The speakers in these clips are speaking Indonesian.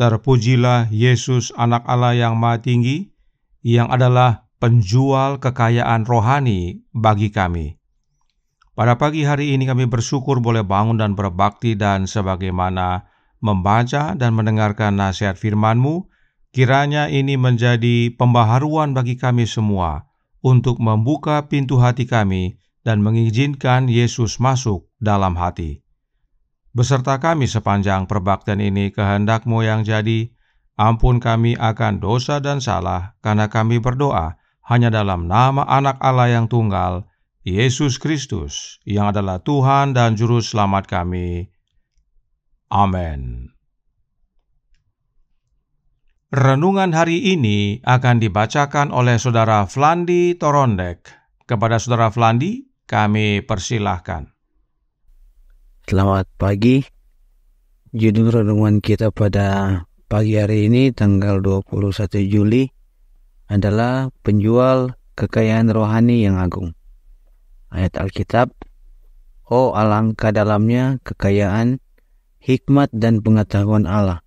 Terpujilah Yesus anak Allah yang maha tinggi, yang adalah penjual kekayaan rohani bagi kami. Pada pagi hari ini kami bersyukur boleh bangun dan berbakti dan sebagaimana membaca dan mendengarkan nasihat FirmanMu, kiranya ini menjadi pembaharuan bagi kami semua untuk membuka pintu hati kami dan mengizinkan Yesus masuk dalam hati beserta kami sepanjang perbaktian ini kehendakmu yang jadi, ampun kami akan dosa dan salah, karena kami berdoa hanya dalam nama anak Allah yang tunggal, Yesus Kristus, yang adalah Tuhan dan Juru Selamat kami. Amin. Renungan hari ini akan dibacakan oleh Saudara Flandi Torondek. Kepada Saudara Flandi, kami persilahkan. Selamat pagi. Judul renungan kita pada pagi hari ini tanggal 21 Juli adalah penjual kekayaan rohani yang agung. Ayat Alkitab, Oh alangkah dalamnya kekayaan, hikmat dan pengetahuan Allah.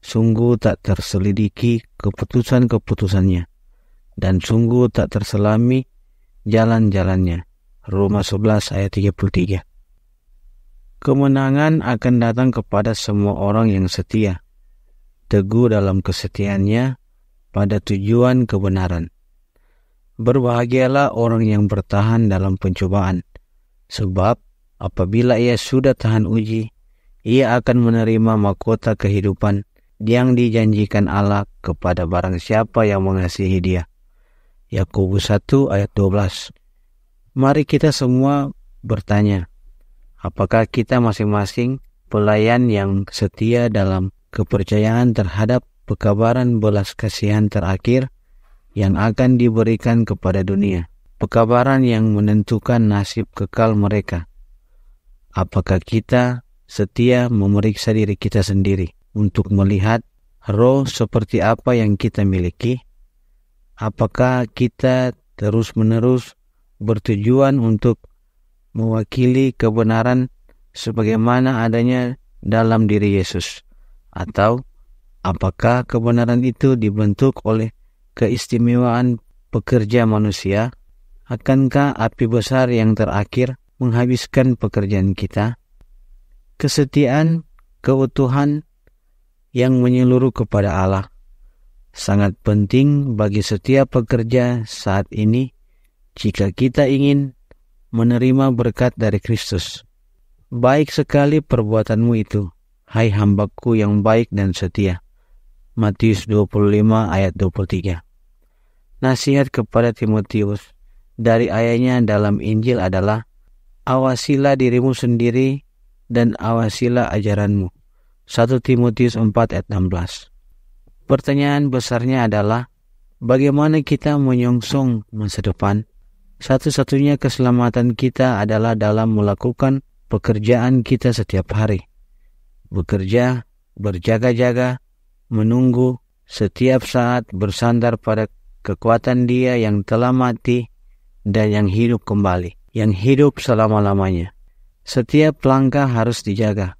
Sungguh tak terselidiki keputusan-keputusannya, dan sungguh tak terselami jalan-jalannya. Rumah 11 ayat 33. Kemenangan akan datang kepada semua orang yang setia, teguh dalam kesetiaannya pada tujuan kebenaran. Berbahagialah orang yang bertahan dalam pencobaan, sebab apabila ia sudah tahan uji, ia akan menerima mahkota kehidupan yang dijanjikan Allah kepada barang siapa yang mengasihi dia. Yakobus 1 ayat 12. Mari kita semua bertanya, Apakah kita masing-masing pelayan yang setia dalam kepercayaan terhadap pekabaran belas kasihan terakhir yang akan diberikan kepada dunia, pekabaran yang menentukan nasib kekal mereka. Apakah kita setia memeriksa diri kita sendiri untuk melihat roh seperti apa yang kita miliki? Apakah kita terus-menerus bertujuan untuk mewakili kebenaran sebagaimana adanya dalam diri Yesus, atau apakah kebenaran itu dibentuk oleh keistimewaan pekerja manusia? Akankah api besar yang terakhir menghabiskan pekerjaan kita? Kesetiaan, keutuhan yang menyeluruh kepada Allah sangat penting bagi setiap pekerja saat ini. Jika kita ingin menerima berkat dari Kristus. Baik sekali perbuatanmu itu, hai hambaku yang baik dan setia. Matius 25 ayat 23 Nasihat kepada Timotius dari ayahnya dalam Injil adalah Awasilah dirimu sendiri dan awasilah ajaranmu. 1 Timotius 4 ayat 16 Pertanyaan besarnya adalah Bagaimana kita menyongsong masa depan? Satu-satunya keselamatan kita adalah dalam melakukan pekerjaan kita setiap hari. Bekerja, berjaga-jaga, menunggu, setiap saat bersandar pada kekuatan dia yang telah mati dan yang hidup kembali, yang hidup selama-lamanya. Setiap langkah harus dijaga.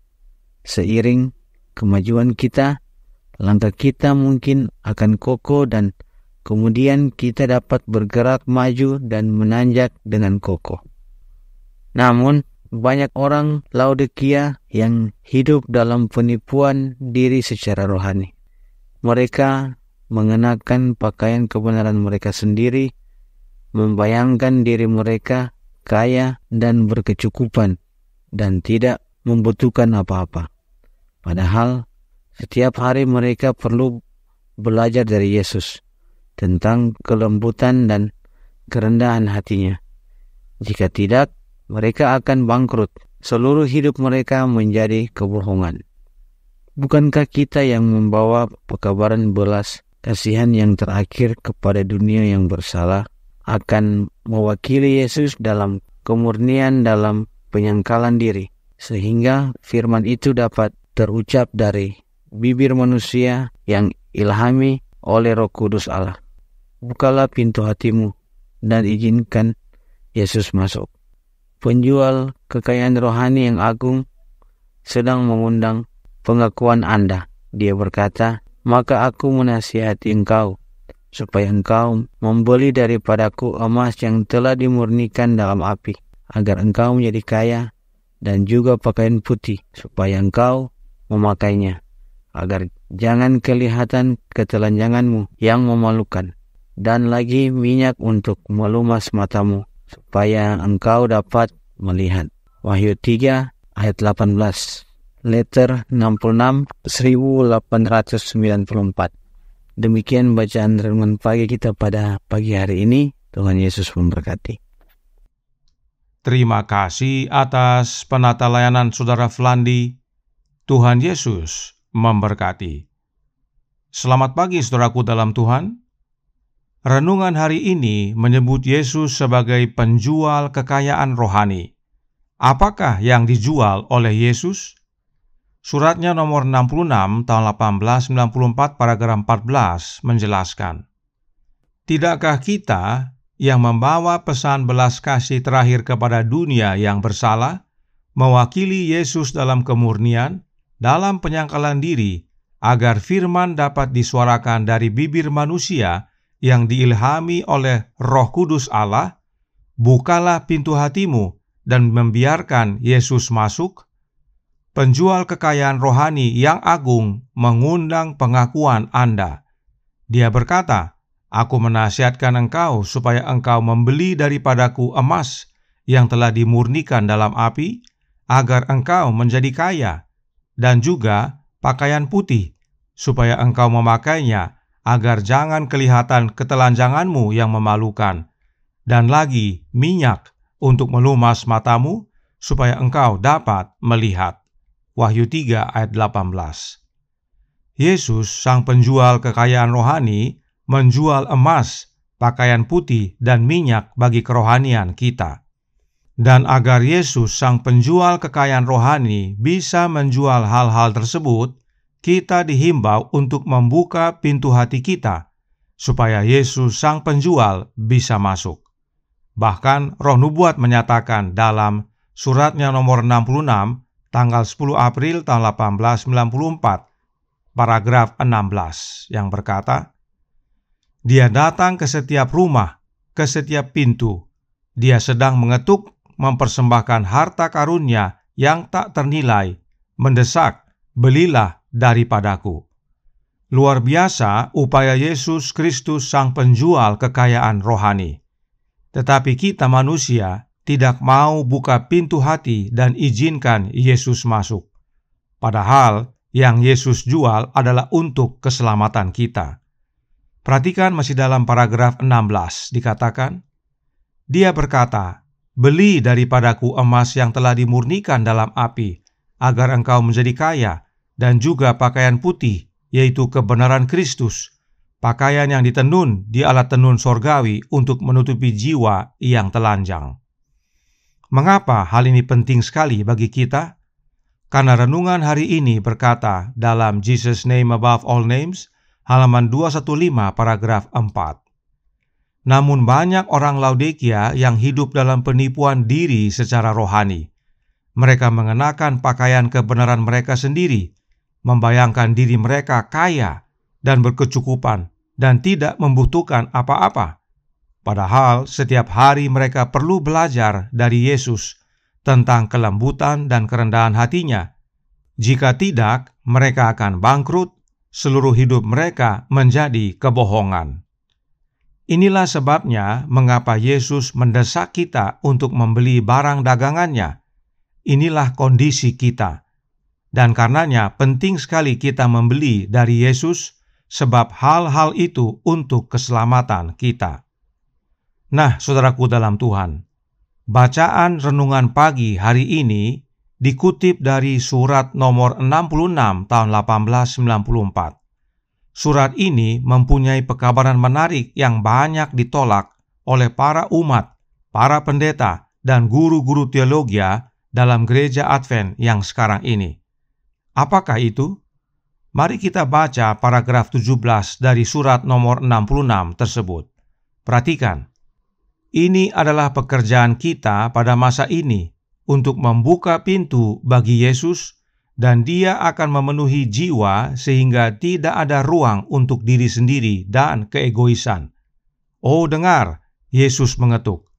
Seiring kemajuan kita, langkah kita mungkin akan kokoh dan Kemudian kita dapat bergerak maju dan menanjak dengan kokoh. Namun, banyak orang Laodikia yang hidup dalam penipuan diri secara rohani. Mereka mengenakan pakaian kebenaran mereka sendiri, membayangkan diri mereka kaya dan berkecukupan, dan tidak membutuhkan apa-apa. Padahal, setiap hari mereka perlu belajar dari Yesus tentang kelembutan dan kerendahan hatinya. Jika tidak, mereka akan bangkrut. Seluruh hidup mereka menjadi kebohongan. Bukankah kita yang membawa pekabaran belas kasihan yang terakhir kepada dunia yang bersalah akan mewakili Yesus dalam kemurnian dalam penyangkalan diri sehingga firman itu dapat terucap dari bibir manusia yang ilhami oleh Roh Kudus Allah bukalah pintu hatimu dan izinkan Yesus masuk. Penjual kekayaan rohani yang agung sedang mengundang pengakuan Anda. Dia berkata, "Maka aku menasihati engkau supaya engkau membeli daripadaku emas yang telah dimurnikan dalam api, agar engkau menjadi kaya dan juga pakaian putih supaya engkau memakainya, agar jangan kelihatan ketelanjanganmu yang memalukan." dan lagi minyak untuk melumas matamu supaya engkau dapat melihat. Wahyu 3 ayat 18 Letter 66 1894 Demikian bacaan renungan pagi kita pada pagi hari ini. Tuhan Yesus memberkati. Terima kasih atas penata layanan Saudara Flandi. Tuhan Yesus memberkati. Selamat pagi saudaraku dalam Tuhan. Renungan hari ini menyebut Yesus sebagai penjual kekayaan rohani. Apakah yang dijual oleh Yesus? Suratnya nomor 66 tahun 1894 paragraf 14 menjelaskan. Tidakkah kita yang membawa pesan belas kasih terakhir kepada dunia yang bersalah mewakili Yesus dalam kemurnian, dalam penyangkalan diri, agar firman dapat disuarakan dari bibir manusia yang diilhami oleh Roh Kudus Allah, bukalah pintu hatimu dan membiarkan Yesus masuk. Penjual kekayaan rohani yang agung mengundang pengakuan Anda. Dia berkata, "Aku menasihatkan engkau supaya engkau membeli daripadaku emas yang telah dimurnikan dalam api, agar engkau menjadi kaya, dan juga pakaian putih, supaya engkau memakainya." agar jangan kelihatan ketelanjanganmu yang memalukan, dan lagi minyak untuk melumas matamu, supaya engkau dapat melihat. Wahyu 3 ayat 18 Yesus, sang penjual kekayaan rohani, menjual emas, pakaian putih, dan minyak bagi kerohanian kita. Dan agar Yesus, sang penjual kekayaan rohani, bisa menjual hal-hal tersebut, kita dihimbau untuk membuka pintu hati kita supaya Yesus sang penjual bisa masuk. Bahkan roh nubuat menyatakan dalam suratnya nomor 66 tanggal 10 April tahun 1894 paragraf 16 yang berkata Dia datang ke setiap rumah, ke setiap pintu. Dia sedang mengetuk mempersembahkan harta karunnya yang tak ternilai, mendesak, belilah daripadaku. Luar biasa upaya Yesus Kristus sang penjual kekayaan rohani. Tetapi kita manusia tidak mau buka pintu hati dan izinkan Yesus masuk. Padahal yang Yesus jual adalah untuk keselamatan kita. Perhatikan masih dalam paragraf 16 dikatakan, Dia berkata, Beli daripadaku emas yang telah dimurnikan dalam api, agar engkau menjadi kaya, dan juga pakaian putih, yaitu kebenaran Kristus, pakaian yang ditenun di alat tenun sorgawi untuk menutupi jiwa yang telanjang. Mengapa hal ini penting sekali bagi kita? Karena renungan hari ini berkata dalam Jesus Name Above All Names, halaman 215 paragraf 4. Namun banyak orang Laodikia yang hidup dalam penipuan diri secara rohani. Mereka mengenakan pakaian kebenaran mereka sendiri membayangkan diri mereka kaya dan berkecukupan dan tidak membutuhkan apa-apa. Padahal setiap hari mereka perlu belajar dari Yesus tentang kelembutan dan kerendahan hatinya. Jika tidak, mereka akan bangkrut, seluruh hidup mereka menjadi kebohongan. Inilah sebabnya mengapa Yesus mendesak kita untuk membeli barang dagangannya. Inilah kondisi kita dan karenanya penting sekali kita membeli dari Yesus sebab hal-hal itu untuk keselamatan kita. Nah, saudaraku dalam Tuhan, bacaan renungan pagi hari ini dikutip dari surat nomor 66 tahun 1894. Surat ini mempunyai pekabaran menarik yang banyak ditolak oleh para umat, para pendeta, dan guru-guru teologia dalam gereja Advent yang sekarang ini. Apakah itu? Mari kita baca paragraf 17 dari surat nomor 66 tersebut. Perhatikan. Ini adalah pekerjaan kita pada masa ini untuk membuka pintu bagi Yesus dan dia akan memenuhi jiwa sehingga tidak ada ruang untuk diri sendiri dan keegoisan. Oh dengar, Yesus mengetuk.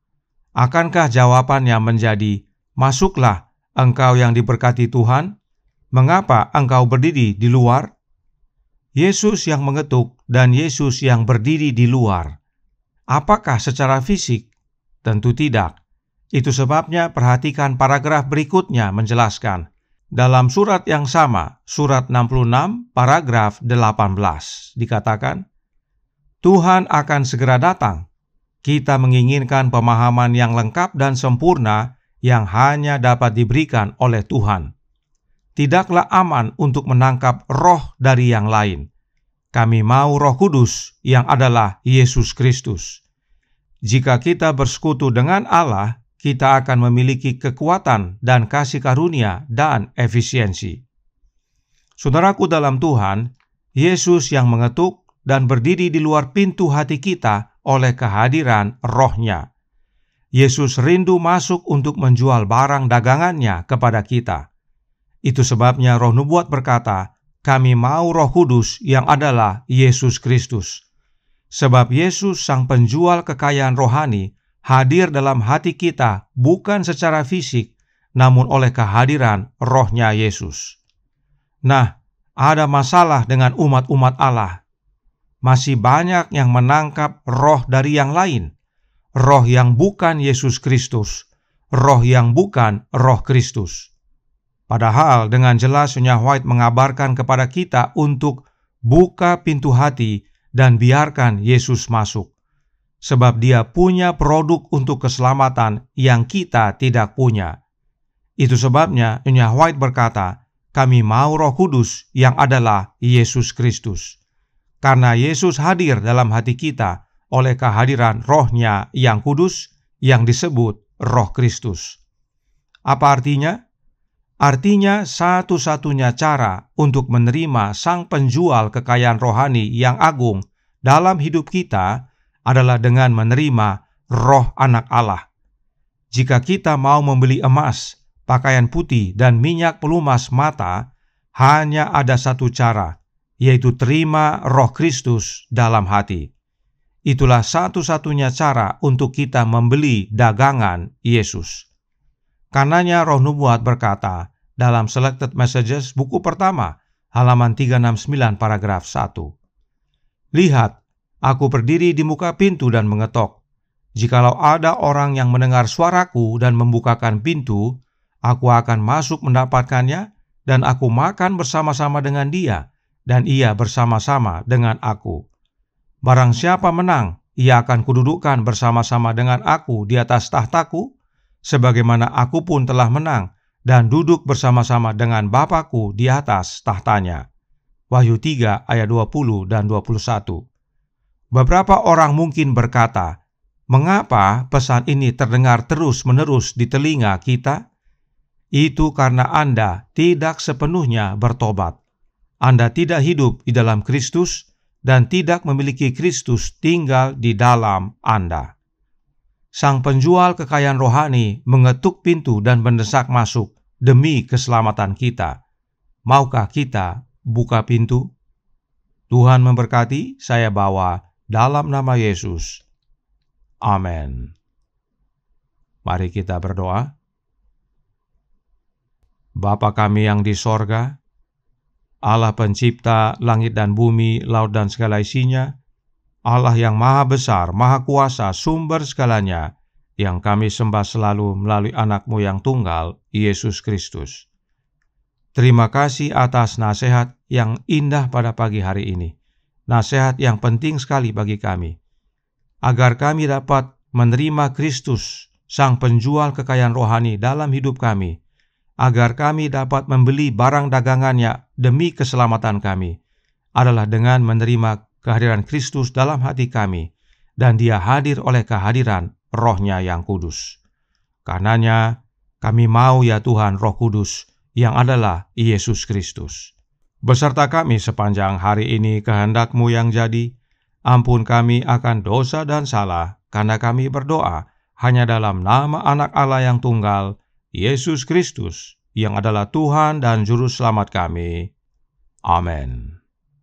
Akankah jawabannya menjadi, Masuklah engkau yang diberkati Tuhan? Mengapa engkau berdiri di luar? Yesus yang mengetuk dan Yesus yang berdiri di luar. Apakah secara fisik? Tentu tidak. Itu sebabnya perhatikan paragraf berikutnya menjelaskan. Dalam surat yang sama, surat 66, paragraf 18, dikatakan, Tuhan akan segera datang. Kita menginginkan pemahaman yang lengkap dan sempurna yang hanya dapat diberikan oleh Tuhan tidaklah aman untuk menangkap roh dari yang lain. Kami mau Roh Kudus yang adalah Yesus Kristus. Jika kita bersekutu dengan Allah, kita akan memiliki kekuatan dan kasih karunia dan efisiensi. Saudaraku dalam Tuhan, Yesus yang mengetuk dan berdiri di luar pintu hati kita oleh kehadiran rohnya. Yesus rindu masuk untuk menjual barang dagangannya kepada kita. Itu sebabnya roh nubuat berkata, kami mau roh kudus yang adalah Yesus Kristus. Sebab Yesus sang penjual kekayaan rohani hadir dalam hati kita bukan secara fisik, namun oleh kehadiran rohnya Yesus. Nah, ada masalah dengan umat-umat Allah. Masih banyak yang menangkap roh dari yang lain, roh yang bukan Yesus Kristus, roh yang bukan roh Kristus. Padahal dengan jelas Sunya White mengabarkan kepada kita untuk buka pintu hati dan biarkan Yesus masuk. Sebab dia punya produk untuk keselamatan yang kita tidak punya. Itu sebabnya Sunya White berkata, kami mau roh kudus yang adalah Yesus Kristus. Karena Yesus hadir dalam hati kita oleh kehadiran rohnya yang kudus yang disebut roh Kristus. Apa artinya? Artinya, satu-satunya cara untuk menerima sang penjual kekayaan rohani yang agung dalam hidup kita adalah dengan menerima roh Anak Allah. Jika kita mau membeli emas, pakaian putih, dan minyak pelumas mata, hanya ada satu cara, yaitu terima roh Kristus dalam hati. Itulah satu-satunya cara untuk kita membeli dagangan Yesus. Karenanya roh nubuat berkata dalam Selected Messages buku pertama halaman 369 paragraf 1. Lihat, aku berdiri di muka pintu dan mengetok. Jikalau ada orang yang mendengar suaraku dan membukakan pintu, aku akan masuk mendapatkannya dan aku makan bersama-sama dengan dia dan ia bersama-sama dengan aku. Barang siapa menang, ia akan kududukkan bersama-sama dengan aku di atas tahtaku sebagaimana aku pun telah menang dan duduk bersama-sama dengan Bapakku di atas tahtanya. Wahyu 3 ayat 20 dan 21. Beberapa orang mungkin berkata, mengapa pesan ini terdengar terus-menerus di telinga kita? Itu karena Anda tidak sepenuhnya bertobat. Anda tidak hidup di dalam Kristus dan tidak memiliki Kristus tinggal di dalam Anda sang penjual kekayaan rohani mengetuk pintu dan mendesak masuk demi keselamatan kita. Maukah kita buka pintu? Tuhan memberkati, saya bawa dalam nama Yesus. Amin. Mari kita berdoa. Bapa kami yang di sorga, Allah pencipta langit dan bumi, laut dan segala isinya, Allah yang maha besar, maha kuasa, sumber segalanya, yang kami sembah selalu melalui anakmu yang tunggal, Yesus Kristus. Terima kasih atas nasihat yang indah pada pagi hari ini. Nasihat yang penting sekali bagi kami. Agar kami dapat menerima Kristus, Sang Penjual kekayaan rohani dalam hidup kami. Agar kami dapat membeli barang dagangannya demi keselamatan kami. Adalah dengan menerima kehadiran Kristus dalam hati kami, dan dia hadir oleh kehadiran Roh-Nya yang kudus. Karenanya, kami mau ya Tuhan roh kudus yang adalah Yesus Kristus. Beserta kami sepanjang hari ini kehendakmu yang jadi, ampun kami akan dosa dan salah, karena kami berdoa hanya dalam nama anak Allah yang tunggal, Yesus Kristus, yang adalah Tuhan dan Juru Selamat kami. Amen.